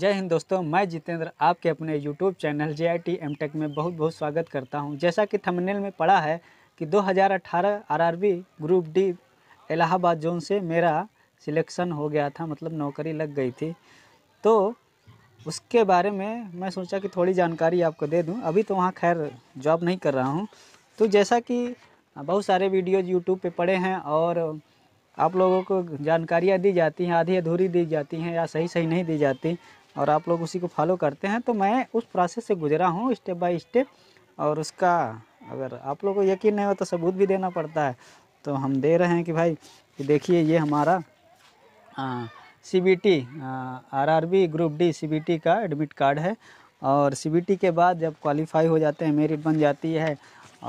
जय हिंद दोस्तों मैं जितेंद्र आपके अपने YouTube channel J I T M tech में बहुत बहुत स्वागत करता हूं जैसा कि थंबनेल में पढ़ा है कि 2018 RRB group D Allahabad zone से मेरा सिलेक्शन हो गया था मतलब नौकरी लग गई थी तो उसके बारे में मैं सोचा कि थोड़ी जानकारी आपको दे दूं अभी तो वहाँ खैर जॉब नहीं कर रहा हूँ तो जैसा कि बहुत सारे वीडियोज़ यूट्यूब पर पड़े हैं और आप लोगों को जानकारियाँ दी जाती हैं आधी अधूरी दी जाती हैं या सही सही नहीं दी जाती और आप लोग उसी को फॉलो करते हैं तो मैं उस प्रोसेस से गुजरा हूँ स्टेप बाय स्टेप और उसका अगर आप लोग को यकीन नहीं हो तो सबूत भी देना पड़ता है तो हम दे रहे हैं कि भाई कि देखिए ये हमारा C B T R R B group D C B T का एडमिट कार्ड है और सी बी टी के बाद जब क्वालिफाई हो जाते हैं मेरिट बन जाती है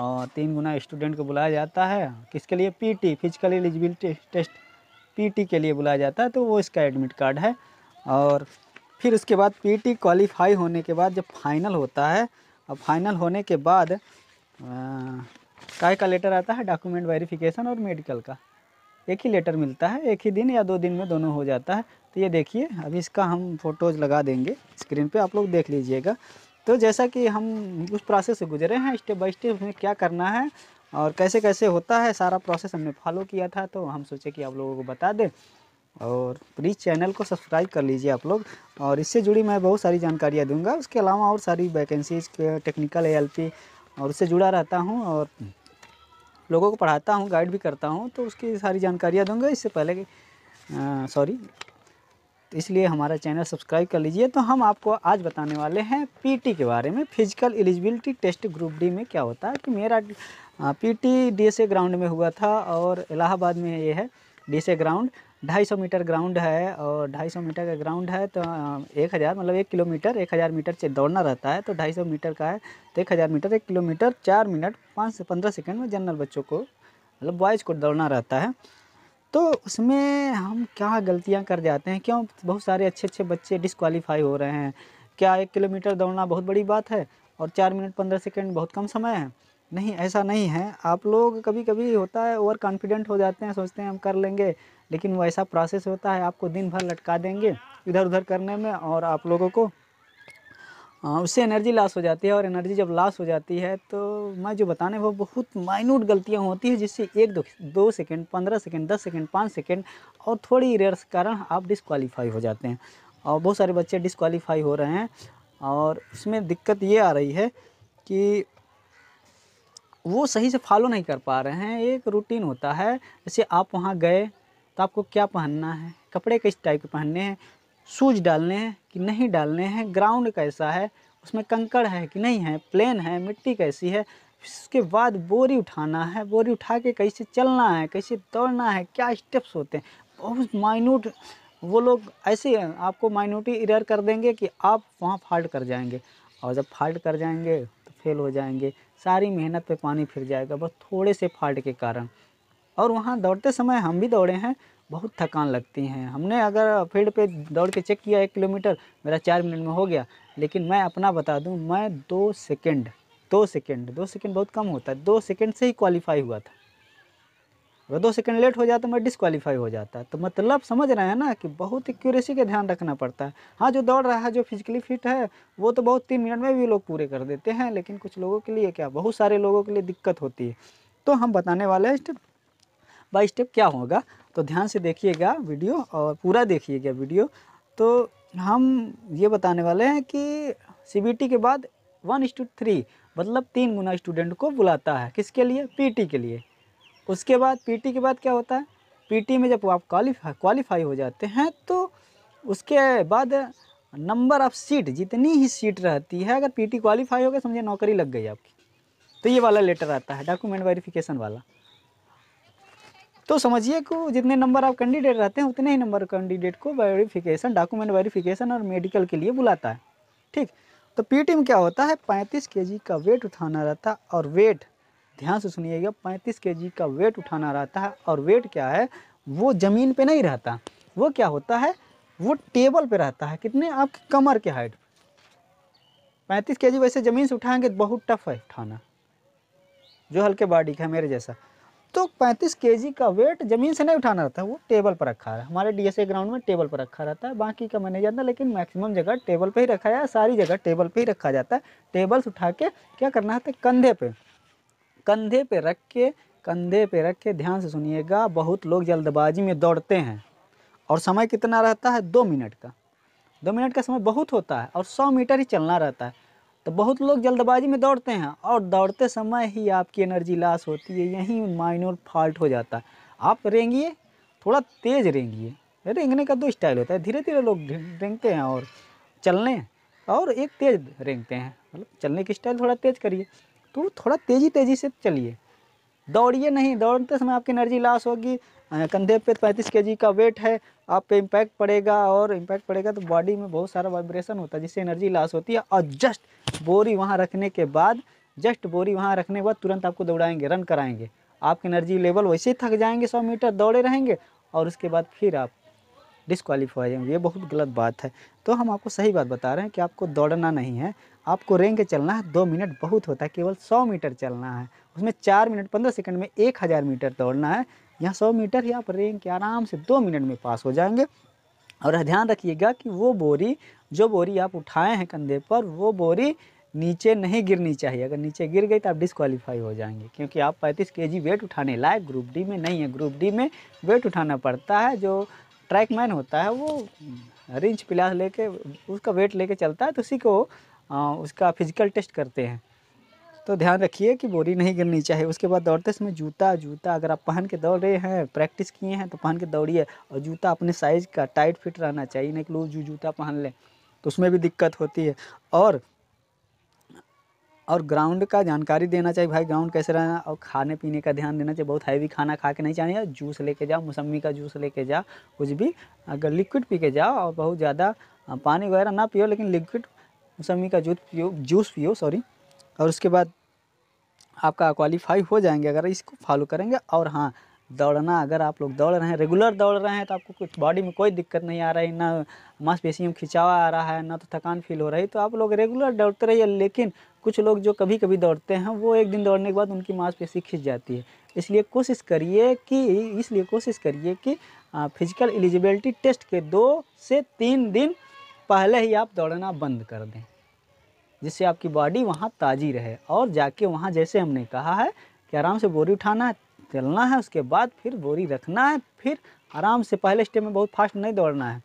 और तीन गुना स्टूडेंट को बुलाया जाता है किसके लिए P T physical eligibility test P T के लिए बुलाया जाता है तो वो इसका एडमिट कार्ड है और फिर उसके बाद पीटी क्वालिफाई होने के बाद जब फाइनल होता है और फाइनल होने के बाद काय का लेटर आता है डॉक्यूमेंट वेरिफिकेशन और मेडिकल का एक ही लेटर मिलता है एक ही दिन या दो दिन में दोनों हो जाता है तो ये देखिए अभी इसका हम फ़ोटोज़ लगा देंगे स्क्रीन पे आप लोग देख लीजिएगा तो जैसा कि हम उस प्रोसेस से गुजरे हैं स्टेप बाय स्टेप हमें क्या करना है और कैसे कैसे होता है सारा प्रोसेस हमने फॉलो किया था तो हम सोचे कि आप लोगों को बता दें और प्लीज़ चैनल को सब्सक्राइब कर लीजिए आप लोग और इससे जुड़ी मैं बहुत सारी जानकारियाँ दूंगा उसके अलावा और सारी वैकेंसीज टेक्निकल ए और उससे जुड़ा रहता हूँ और लोगों को पढ़ाता हूँ गाइड भी करता हूँ तो उसकी सारी जानकारियाँ दूंगा इससे पहले सॉरी तो इसलिए हमारा चैनल सब्सक्राइब कर लीजिए तो हम आपको आज बताने वाले हैं पीटी के बारे में physical eligibility test group D में क्या होता है कि मेरा पीटी डीएसए ग्राउंड में हुआ था और इलाहाबाद में ये है डीएसए ग्राउंड ढाई सौ मीटर ग्राउंड है और ढाई सौ मीटर का ग्राउंड है तो एक हज़ार मतलब एक किलोमीटर एक हज़ार मीटर से दौड़ना रहता है तो ढाई सौ मीटर का है तो एक हज़ार मीटर एक किलोमीटर चार मिनट पाँच से पंद्रह सेकेंड में जनरल बच्चों को मतलब बॉयज़ को दौड़ना रहता है तो उसमें हम क्या गलतियाँ कर जाते हैं क्यों बहुत सारे अच्छे अच्छे बच्चे डिसक्वालीफाई हो रहे हैं क्या एक किलोमीटर दौड़ना बहुत बड़ी बात है और चार मिनट पंद्रह सेकेंड बहुत कम समय है नहीं ऐसा नहीं है आप लोग कभी कभी होता है ओवर कॉन्फिडेंट हो जाते हैं सोचते हैं हम कर लेंगे लेकिन वो ऐसा प्रोसेस होता है आपको दिन भर लटका देंगे इधर उधर करने में और आप लोगों को हाँ, उससे एनर्जी लॉस हो जाती है और एनर्जी जब लॉस हो जाती है तो मैं जो बताने वो बहुत माइन्यूट गलतियाँ होती हैं जिससे एक दो दो सेकेंड पंद्रह सेकेंड दस सेकेंड पाँच सेकेंड और थोड़ी रेयर्स कारण आप डिसक्वालीफाई हो जाते हैं और बहुत सारे बच्चे डिसक्वालीफाई हो रहे हैं और इसमें दिक्कत ये आ रही है कि वो सही से फॉलो नहीं कर पा रहे हैं एक रूटीन होता है जैसे आप वहाँ गए तो आपको क्या पहनना है कपड़े किस टाइप के पहनने हैं शूज डालने हैं कि नहीं डालने हैं ग्राउंड कैसा है उसमें कंकड़ है कि नहीं है प्लेन है मिट्टी कैसी है इसके बाद बोरी उठाना है बोरी उठा के कैसे चलना है कैसे दौड़ना है क्या स्टेप्स होते हैं बहुत माइन्यूट वो लोग ऐसे आपको माइनूटी इरर कर देंगे कि आप वहाँ फाल्ट कर जाएंगे और जब फाल्ट कर जाएंगे तो फेल हो जाएंगे सारी मेहनत पे पानी फिर जाएगा बस थोड़े से फाल्ट के कारण और वहाँ दौड़ते समय हम भी दौड़े हैं बहुत थकान लगती हैं हमने अगर फील्ड पे दौड़ के चेक किया एक किलोमीटर मेरा चार मिनट में हो गया लेकिन मैं अपना बता दूं मैं दो सेकंड दो सेकंड दो सेकंड बहुत कम होता है दो सेकंड से ही क्वालिफाई हुआ था अगर दो सेकंड लेट हो जाता मैं डिसक्वालीफाई हो जाता तो मतलब समझ रहे हैं ना कि बहुत एक्यूरेसी का ध्यान रखना पड़ता है हाँ जो दौड़ रहा है जो फिजिकली फिट है वो तो बहुत तीन मिनट में भी लोग पूरे कर देते हैं लेकिन कुछ लोगों के लिए क्या बहुत सारे लोगों के लिए दिक्कत होती है तो हम बताने वाले हैं बाय स्टेप क्या होगा तो ध्यान से देखिएगा वीडियो और पूरा देखिएगा वीडियो तो हम ये बताने वाले हैं कि सी के बाद वन इंस टू थ्री मतलब तीन गुना स्टूडेंट को बुलाता है किसके लिए पीटी के लिए उसके बाद पीटी के बाद क्या होता है पीटी में जब आप क्वालिफाई क्वालिफाई हो जाते हैं तो उसके बाद नंबर ऑफ सीट जितनी ही सीट रहती है अगर पीटी क्वालिफाई हो गया समझे नौकरी लग गई आपकी तो ये वाला लेटर आता है डॉक्यूमेंट वेरिफिकेशन वाला तो समझिए कि जितने नंबर आप कैंडिडेट रहते हैं उतने ही नंबर कैंडिडेट को वेरिफिकेशन डॉक्यूमेंट वेरिफिकेशन और मेडिकल के लिए बुलाता है ठीक तो पी में क्या होता है पैंतीस के का वेट उठाना रहता है और वेट ध्यान से सुनिएगा पैंतीस के का वेट उठाना रहता है और वेट क्या है वो ज़मीन पर नहीं रहता वो क्या होता है वो टेबल पे रहता है कितने आपकी कमर के हाइट पैंतीस के वैसे ज़मीन से उठाएंगे तो बहुत टफ है उठाना जो हल्के बॉडी का है मेरे जैसा तो 35 केजी का वेट ज़मीन से नहीं उठाना रहता वो टेबल पर रखा है हमारे डीएसए ग्राउंड में टेबल पर रखा रहता है बाकी का मैंने जाना लेकिन मैक्सिमम जगह टेबल पे ही रखा जाए सारी जगह टेबल पे ही रखा जाता है टेबल्स उठा के क्या करना है कंधे पे कंधे पे रख के कंधे पे रख के ध्यान से सुनिएगा बहुत लोग जल्दबाजी में दौड़ते हैं और समय कितना रहता है दो मिनट का दो मिनट का समय बहुत होता है और सौ मीटर ही चलना रहता है तो बहुत लोग जल्दबाजी में दौड़ते हैं और दौड़ते समय ही आपकी एनर्जी लॉस होती है यहीं माइनर फॉल्ट हो जाता है आप रेंगिए थोड़ा तेज़ रेंगिए रेंगने का दो तो स्टाइल होता है धीरे धीरे लोग रेंगते हैं और चलने और एक तेज़ रेंगते हैं मतलब चलने की स्टाइल थोड़ा तेज़ करिए तो थोड़ा तेज़ी तेज़ी से चलिए दौड़िए नहीं दौड़ते समय आपकी एनर्जी लॉस होगी कंधे पे पैंतीस के का वेट है आप पे इम्पैक्ट पड़ेगा और इम्पैक्ट पड़ेगा तो बॉडी में बहुत सारा वाइब्रेशन होता है जिससे एनर्जी लॉस होती है और जस्ट बोरी वहाँ रखने के बाद जस्ट बोरी वहाँ रखने के बाद तुरंत आपको दौड़ाएंगे रन कराएंगे आपके एनर्जी लेवल वैसे ही थक जाएंगे सौ मीटर दौड़े रहेंगे और उसके बाद फिर आप डिसक्वालीफाई होंगे ये बहुत गलत बात है तो हम आपको सही बात बता रहे हैं कि आपको दौड़ना नहीं है आपको रेंग के चलना है दो मिनट बहुत होता है केवल सौ मीटर चलना है उसमें चार मिनट पंद्रह सेकंड में एक हज़ार मीटर दौड़ना है यहाँ सौ मीटर ही आप रेंग के आराम से दो मिनट में पास हो जाएंगे और ध्यान रखिएगा कि वो बोरी जो बोरी आप उठाए हैं कंधे पर वो बोरी नीचे नहीं गिरनी चाहिए अगर नीचे गिर गई तो आप डिसक्वालीफाई हो जाएंगे क्योंकि आप 35 केजी वेट उठाने लायक ग्रुप डी में नहीं है ग्रुप डी में वेट उठाना पड़ता है जो ट्रैकमैन होता है वो रिंच पिलास लेके उसका वेट लेके चलता है तो उसी को आ, उसका फिजिकल टेस्ट करते हैं तो ध्यान रखिए कि बोरी नहीं गिरनी चाहिए उसके बाद दौड़ते समय जूता जूता अगर आप पहन के दौड़ रहे हैं प्रैक्टिस किए हैं तो पहन के दौड़िए और जूता अपने साइज़ का टाइट फिट रहना चाहिए नहीं कि जू जूता पहन लें तो उसमें भी दिक्कत होती है और और ग्राउंड का जानकारी देना चाहिए भाई ग्राउंड कैसे रहना और खाने पीने का ध्यान देना चाहिए बहुत हैवी खाना खा के नहीं चाहिए जूस लेके जाओ मौसमी का जूस लेके जाओ कुछ भी अगर लिक्विड पी के जाओ और बहुत ज़्यादा पानी वगैरह ना पियो लेकिन लिक्विड मौसमी का जूस पियो जूस पियो सॉरी और उसके बाद आपका क्वालिफाई हो जाएंगे अगर इसको फॉलो करेंगे और हाँ दौड़ना अगर आप लोग दौड़ रहे हैं रेगुलर दौड़ रहे हैं तो आपको कुछ बॉडी में कोई दिक्कत नहीं आ रही ना मांसपेशियों में खिंचावा आ रहा है ना तो थकान फील हो रही तो आप लोग रेगुलर दौड़ते रहिए लेकिन कुछ लोग जो कभी कभी दौड़ते हैं वो एक दिन दौड़ने के बाद उनकी मांसपेशी खिंच जाती है इसलिए कोशिश करिए कि इसलिए कोशिश करिए कि फिजिकल एलिजिबिलिटी टेस्ट के दो से तीन दिन पहले ही आप दौड़ना बंद कर दें जिससे आपकी बॉडी वहाँ ताज़ी रहे और जाके वहाँ जैसे हमने कहा है कि आराम से बोरी उठाना है चलना है उसके बाद फिर बोरी रखना है फिर आराम से पहले स्टेप में बहुत फास्ट नहीं दौड़ना है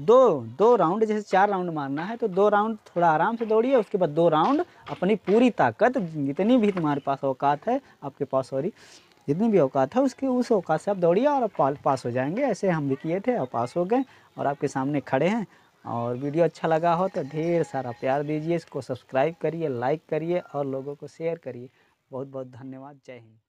दो दो राउंड जैसे चार राउंड मारना है तो दो राउंड थोड़ा आराम से दौड़िए उसके बाद दो राउंड अपनी पूरी ताकत जितनी भी तुम्हारे पास औकात है आपके पास सॉरी जितनी भी औकात है उसके उस औकात से आप दौड़िए और आप पास हो जाएंगे ऐसे हम भी किए थे और पास हो गए और आपके सामने खड़े हैं और वीडियो अच्छा लगा हो तो ढेर सारा प्यार दीजिए इसको सब्सक्राइब करिए लाइक करिए और लोगों को शेयर करिए बहुत बहुत धन्यवाद जय हिंद